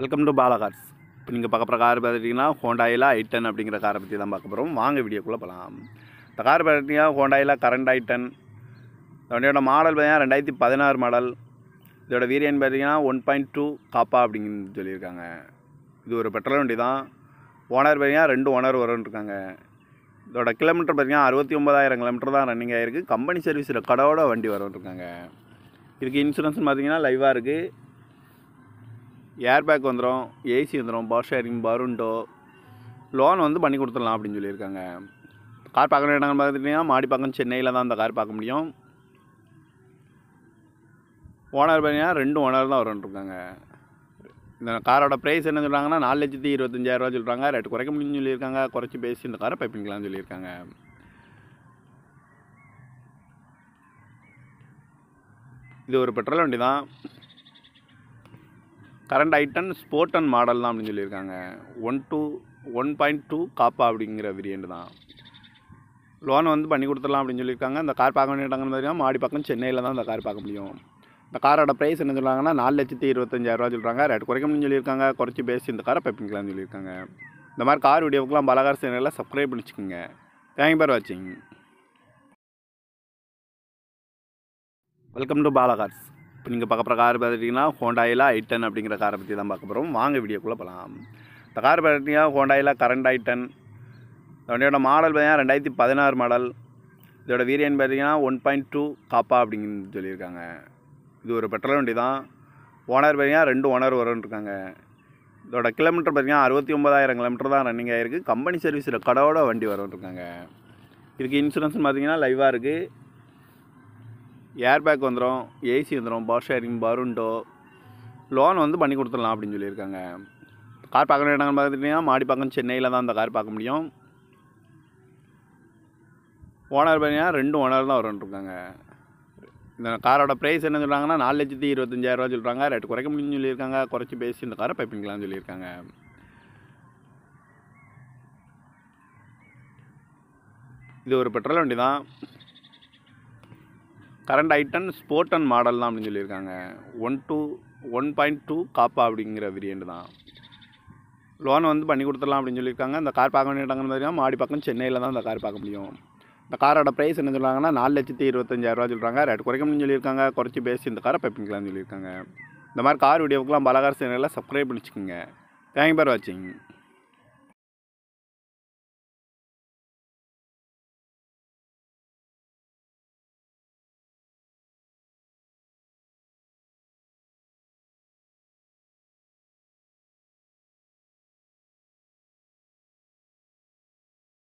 welcome to Bala cars இப்போ நீங்கள் பார்க்க போகிற கார் பார்த்துட்டிங்கன்னா ஹோண்டாயில் ஐ டென் அப்படிங்கிற காரை பற்றி தான் பார்க்க போகிறோம் வாங்க வீடியோக்குள்ளே போகலாம் இந்த கார் பார்த்துட்டிங்கன்னா ஹோண்டாயில் கரண்ட் ஐ டென் இந்த வண்டியோட மாடல் பார்த்தீங்கன்னா ரெண்டாயிரத்தி பதினாறு மாடல் இதோட வீரியன் பார்த்தீங்கன்னா ஒன் பாயிண்ட் டூ காப்பா அப்படின்னு சொல்லியிருக்காங்க இது ஒரு பெட்ரோல் வண்டி தான் ஓனர் பார்த்தீங்கன்னா ரெண்டு ஓனர் இருக்காங்க இதோட கிலோமீட்டர் பார்த்தீங்கன்னா அறுபத்தி ஒம்பதாயிரம் கிலோமீட்டர் தான் ரன்னிங் ஆகிருக்கு கம்பெனி சர்வீஸ் ரெக்கார்டோட வண்டி வரும்ன்ருக்காங்க இதுக்கு இன்சூரன்ஸ் பார்த்தீங்கன்னா லைவாக இருக்குது ஏர் பேக் வந்துடும் ஏசி வந்துடும் பவர் ஷேரிங் பருண்டோ லோன் வந்து பண்ணி கொடுத்துடலாம் அப்படின்னு சொல்லியிருக்காங்க கார் பார்க்கணும் இடங்கள் மாடி மாடிப்பாக்கம் சென்னையில் தான் அந்த கார் பார்க்க முடியும் ஓனர் பார்த்தீங்கன்னா ரெண்டு ஓனர் தான் வரும்ன்ட்ருக்காங்க இந்த காரோட ப்ரைஸ் என்ன சொல்கிறாங்கன்னா நாலு லட்சத்தி இருபத்தஞ்சாயிரரூவா சொல்கிறாங்க ரேட் குறைக்க முடியும்னு சொல்லியிருக்காங்க குறைச்சி பேசி இந்த காரை பைப்பிங்கலாம்னு சொல்லியிருக்காங்க இது ஒரு பெட்ரோல் வண்டி தான் grand i ten sport and model தான் அப்படின்னு சொல்லியிருக்காங்க one two one point two kappa அப்படிங்கிற வேரியண்ட் தான் லோன் வந்து பண்ணி கொடுத்துடலாம் அப்படின்னு சொல்லியிருக்காங்க அந்த கார் பார்க்க வேண்டிய மாதிரி மாடி பக்கம் சென்னையில் தான் அந்த கார் பார்க்க முடியும் இந்த காரோட ப்ரைஸ் என்ன சொல்கிறாங்கன்னா நாலு லட்சத்தி இருபத்தஞ்சாயிரரூவா சொல்கிறாங்க ரேட் குறைக்கணும்னு சொல்லியிருக்காங்க குறைச்சி பேசி இந்த காரை பைப்பிங்கலாம்னு சொல்லியிருக்காங்க இந்த மாதிரி கார் வீடியோக்கெலாம் பலகார சேனலில் சப்ஸ்கிரைப் பண்ணிச்சுக்கோங்க தேங்க் ஃபார் வாட்சிங் வெல்கம் டு பாலகார்ஸ் இப்போ நீங்கள் பார்க்க போகிற கார் பார்த்துட்டிங்கன்னா ஹோண்டாயில் ஐ டென் அப்படிங்கிற காரை பற்றி தான் பார்க்க போகிறோம் வாங்க வீடியோக்குள்ளே போகலாம் இந்த கார் பார்த்துட்டிங்கன்னா ஹோண்டாயில் கரண்ட் ஐ டென் வண்டியோட மாடல் பார்த்தீங்கன்னா ரெண்டாயிரத்தி பதினாறு மாடல் இதோட வீரியன் பார்த்தீங்கன்னா ஒன் பாயிண்ட் டூ காப்பா அப்படின்னு சொல்லியிருக்காங்க இது ஒரு பெட்ரோல் வண்டி தான் ஓனர் பார்த்தீங்கன்னா ரெண்டு ஓனர் இருக்காங்க இதோட கிலோமீட்டர் பார்த்தீங்கன்னா அறுபத்தி ஒம்பதாயிரம் கிலோமீட்டர் தான் ரன்னிங் ஆகிருக்கு கம்பெனி சர்வீஸ் ரெக்கார்டோட வண்டி இருக்காங்க இதுக்கு இன்சூரன்ஸ் பார்த்தீங்கன்னா லைவாக இருக்குது ஏர் பேக் வந்துடும் ஏசி வந்துடும் பவர் ஷேரிங் பருண்டோ லோன் வந்து பண்ணி கொடுத்துடலாம் அப்படின்னு சொல்லியிருக்காங்க கார் பார்க்கணும் இடங்கள் பார்த்துட்டிங்கன்னா மாடிப்பாக்கம் சென்னையில் தான் அந்த கார் பார்க்க முடியும் ஓனர் பார்த்தீங்கன்னா ரெண்டு ஓனர் தான் வரும்ன்ட்ருக்காங்க இந்த காரோட ப்ரைஸ் என்ன சொல்கிறாங்கன்னா நாலு லட்சத்தி இருபத்தஞ்சாயிரரூவா சொல்கிறாங்க ரேட் குறைக்க முடியும்னு சொல்லியிருக்காங்க குறைச்சி பேசி இந்த காரை பைப்பிங்கலாம்னு சொல்லியிருக்காங்க இது ஒரு பெட்ரோல் வண்டி தான் கரண்ட் ஐட்டன் ஸ்போர்டன் மாடல் தான் அப்படின்னு சொல்லியிருக்காங்க one two one point two kappa அப்படிங்கிற வேரியண்ட் தான் லோன் வந்து பண்ணி கொடுத்துடலாம் அப்படின்னு சொல்லியிருக்காங்க இந்த கார் பார்க்க வேண்டிய மாதிரி மாடி பக்கம் சென்னையில் தான் இந்த கார் பார்க்க முடியும் இந்த காரோட ப்ரைஸ் என்ன சொல்கிறாங்கன்னா நாலு லட்சத்தி இருபத்தஞ்சாயிரரூவா சொல்கிறாங்க ரேட் குறைக்கணும்னு சொல்லியிருக்காங்க குறைச்சி பேசி இந்த காரை பைப்பிங்கலாம்னு சொல்லியிருக்காங்க இந்த மாதிரி கார் வீடியோவுக்குலாம் பலகார சேனலில் சப்ஸ்கிரைப் பண்ணிச்சுக்கோங்க தேங்க்யூ தேங்க் ஃபார் வாட்சிங்